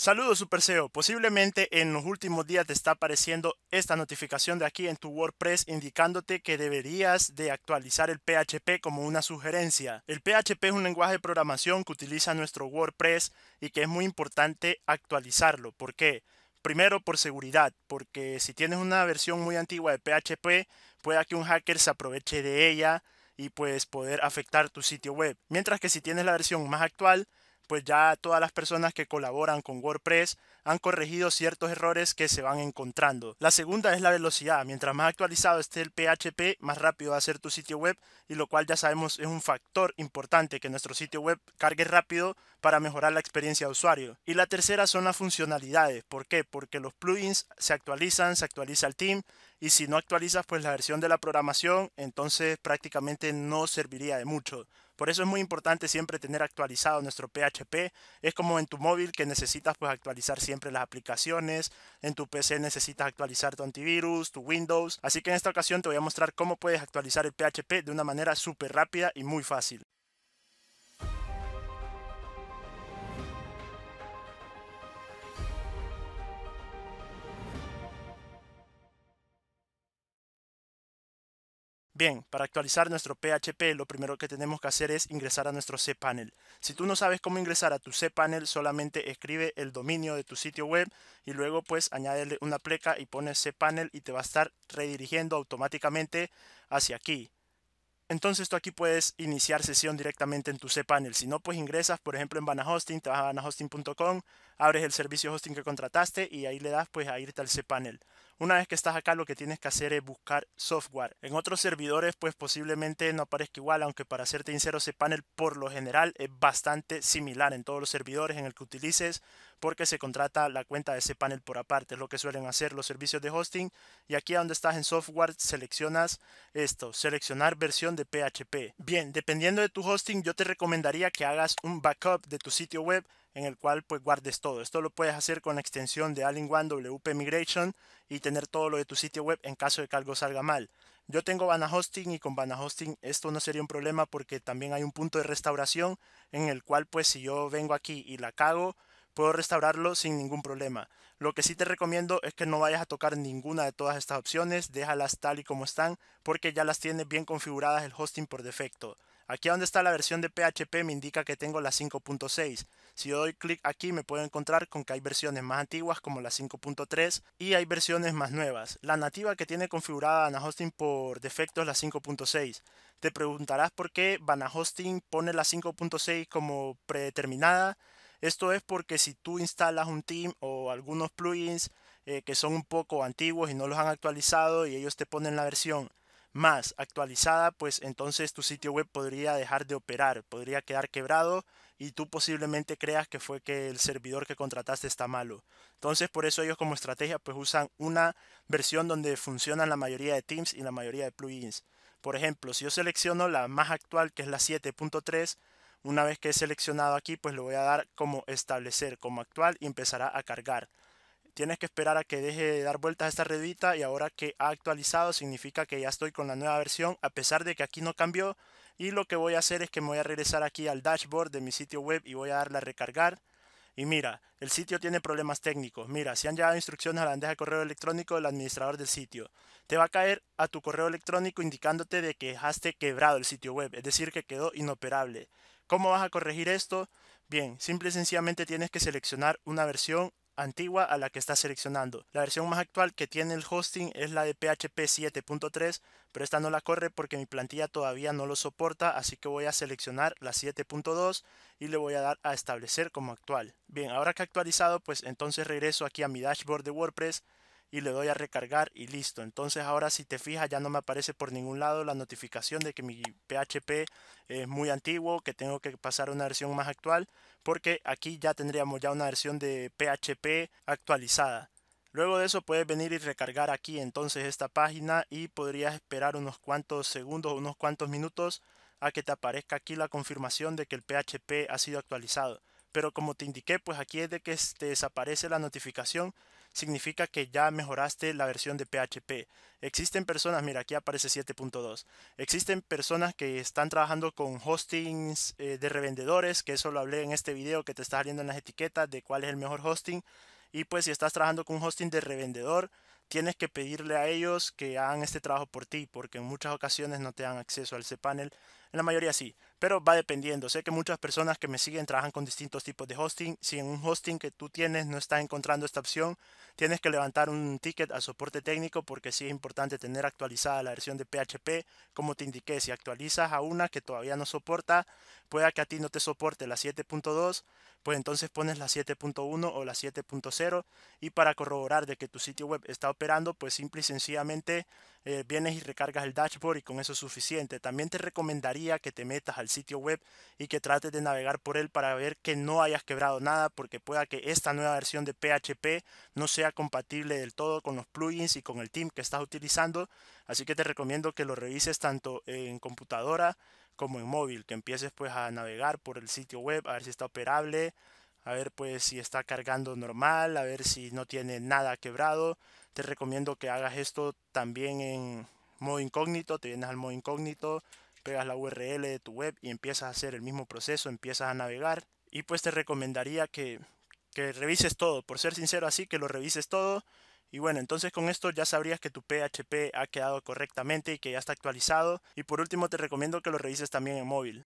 Saludos Superseo, Posiblemente en los últimos días te está apareciendo esta notificación de aquí en tu WordPress indicándote que deberías de actualizar el PHP como una sugerencia. El PHP es un lenguaje de programación que utiliza nuestro WordPress y que es muy importante actualizarlo. ¿Por qué? Primero por seguridad, porque si tienes una versión muy antigua de PHP, pueda que un hacker se aproveche de ella y pues poder afectar tu sitio web. Mientras que si tienes la versión más actual, pues ya todas las personas que colaboran con WordPress han corregido ciertos errores que se van encontrando. La segunda es la velocidad. Mientras más actualizado esté el PHP, más rápido va a ser tu sitio web y lo cual ya sabemos es un factor importante que nuestro sitio web cargue rápido para mejorar la experiencia de usuario. Y la tercera son las funcionalidades. ¿Por qué? Porque los plugins se actualizan, se actualiza el team y si no actualizas pues la versión de la programación, entonces prácticamente no serviría de mucho. Por eso es muy importante siempre tener actualizado nuestro PHP. Es como en tu móvil que necesitas pues actualizar siempre las aplicaciones, en tu PC necesitas actualizar tu antivirus, tu Windows. Así que en esta ocasión te voy a mostrar cómo puedes actualizar el PHP de una manera súper rápida y muy fácil. Bien, para actualizar nuestro PHP lo primero que tenemos que hacer es ingresar a nuestro cPanel. Si tú no sabes cómo ingresar a tu cPanel, solamente escribe el dominio de tu sitio web y luego pues añádele una pleca y pones cPanel y te va a estar redirigiendo automáticamente hacia aquí. Entonces tú aquí puedes iniciar sesión directamente en tu cPanel. Si no, pues ingresas, por ejemplo, en Banahosting, te vas a banahosting.com, abres el servicio hosting que contrataste y ahí le das pues a irte al cPanel. Una vez que estás acá, lo que tienes que hacer es buscar software. En otros servidores, pues posiblemente no aparezca igual, aunque para serte sincero, cPanel por lo general es bastante similar en todos los servidores en el que utilices porque se contrata la cuenta de ese panel por aparte, es lo que suelen hacer los servicios de hosting. Y aquí donde estás en software seleccionas esto, seleccionar versión de PHP. Bien, dependiendo de tu hosting yo te recomendaría que hagas un backup de tu sitio web en el cual pues guardes todo. Esto lo puedes hacer con la extensión de One WP Migration y tener todo lo de tu sitio web en caso de que algo salga mal. Yo tengo Vana Hosting y con Vana Hosting esto no sería un problema porque también hay un punto de restauración en el cual pues si yo vengo aquí y la cago, puedo restaurarlo sin ningún problema. Lo que sí te recomiendo es que no vayas a tocar ninguna de todas estas opciones, déjalas tal y como están, porque ya las tiene bien configuradas el hosting por defecto. Aquí donde está la versión de PHP me indica que tengo la 5.6. Si yo doy clic aquí me puedo encontrar con que hay versiones más antiguas como la 5.3 y hay versiones más nuevas. La nativa que tiene configurada Hosting por defecto es la 5.6. Te preguntarás por qué Hosting pone la 5.6 como predeterminada esto es porque si tú instalas un team o algunos plugins eh, que son un poco antiguos y no los han actualizado y ellos te ponen la versión más actualizada, pues entonces tu sitio web podría dejar de operar, podría quedar quebrado y tú posiblemente creas que fue que el servidor que contrataste está malo. Entonces por eso ellos como estrategia pues usan una versión donde funcionan la mayoría de teams y la mayoría de plugins. Por ejemplo, si yo selecciono la más actual que es la 7.3, una vez que he seleccionado aquí, pues lo voy a dar como establecer, como actual y empezará a cargar. Tienes que esperar a que deje de dar vueltas a esta redita y ahora que ha actualizado significa que ya estoy con la nueva versión a pesar de que aquí no cambió. Y lo que voy a hacer es que me voy a regresar aquí al dashboard de mi sitio web y voy a darle a recargar. Y mira, el sitio tiene problemas técnicos. Mira, si han llegado instrucciones a la bandeja de correo electrónico del administrador del sitio. Te va a caer a tu correo electrónico indicándote de que dejaste quebrado el sitio web, es decir, que quedó inoperable. ¿Cómo vas a corregir esto? Bien, simple y sencillamente tienes que seleccionar una versión antigua a la que estás seleccionando. La versión más actual que tiene el hosting es la de PHP 7.3, pero esta no la corre porque mi plantilla todavía no lo soporta, así que voy a seleccionar la 7.2 y le voy a dar a establecer como actual. Bien, ahora que ha actualizado, pues entonces regreso aquí a mi dashboard de WordPress y le doy a recargar y listo. Entonces ahora si te fijas ya no me aparece por ningún lado la notificación de que mi PHP es muy antiguo, que tengo que pasar a una versión más actual, porque aquí ya tendríamos ya una versión de PHP actualizada. Luego de eso puedes venir y recargar aquí entonces esta página y podrías esperar unos cuantos segundos, unos cuantos minutos a que te aparezca aquí la confirmación de que el PHP ha sido actualizado. Pero como te indiqué, pues aquí es de que te este, desaparece la notificación significa que ya mejoraste la versión de PHP. Existen personas, mira, aquí aparece 7.2. Existen personas que están trabajando con hostings eh, de revendedores, que eso lo hablé en este video que te está saliendo en las etiquetas de cuál es el mejor hosting. Y pues si estás trabajando con un hosting de revendedor, tienes que pedirle a ellos que hagan este trabajo por ti, porque en muchas ocasiones no te dan acceso al cPanel en la mayoría sí, pero va dependiendo. Sé que muchas personas que me siguen trabajan con distintos tipos de hosting. Si en un hosting que tú tienes no está encontrando esta opción, tienes que levantar un ticket al soporte técnico porque sí es importante tener actualizada la versión de PHP. Como te indiqué, si actualizas a una que todavía no soporta, pueda que a ti no te soporte la 7.2 pues entonces pones la 7.1 o la 7.0 y para corroborar de que tu sitio web está operando, pues simple y sencillamente eh, vienes y recargas el dashboard y con eso es suficiente. También te recomendaría que te metas al sitio web y que trates de navegar por él para ver que no hayas quebrado nada porque pueda que esta nueva versión de PHP no sea compatible del todo con los plugins y con el team que estás utilizando. Así que te recomiendo que lo revises tanto en computadora como en móvil, que empieces pues a navegar por el sitio web, a ver si está operable, a ver pues si está cargando normal, a ver si no tiene nada quebrado. Te recomiendo que hagas esto también en modo incógnito, te vienes al modo incógnito, pegas la URL de tu web y empiezas a hacer el mismo proceso, empiezas a navegar. Y pues te recomendaría que, que revises todo, por ser sincero así, que lo revises todo y bueno, entonces con esto ya sabrías que tu PHP ha quedado correctamente y que ya está actualizado. Y por último te recomiendo que lo revises también en móvil.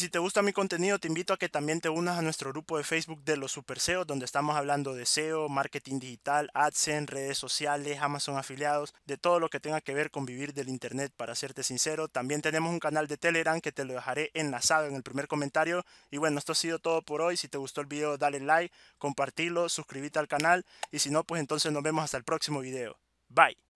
si te gusta mi contenido, te invito a que también te unas a nuestro grupo de Facebook de los Super SEO, donde estamos hablando de SEO, marketing digital, AdSense, redes sociales, Amazon afiliados, de todo lo que tenga que ver con vivir del Internet, para serte sincero. También tenemos un canal de Telegram que te lo dejaré enlazado en el primer comentario. Y bueno, esto ha sido todo por hoy. Si te gustó el video, dale like, compartirlo, suscríbete al canal. Y si no, pues entonces nos vemos hasta el próximo video. Bye.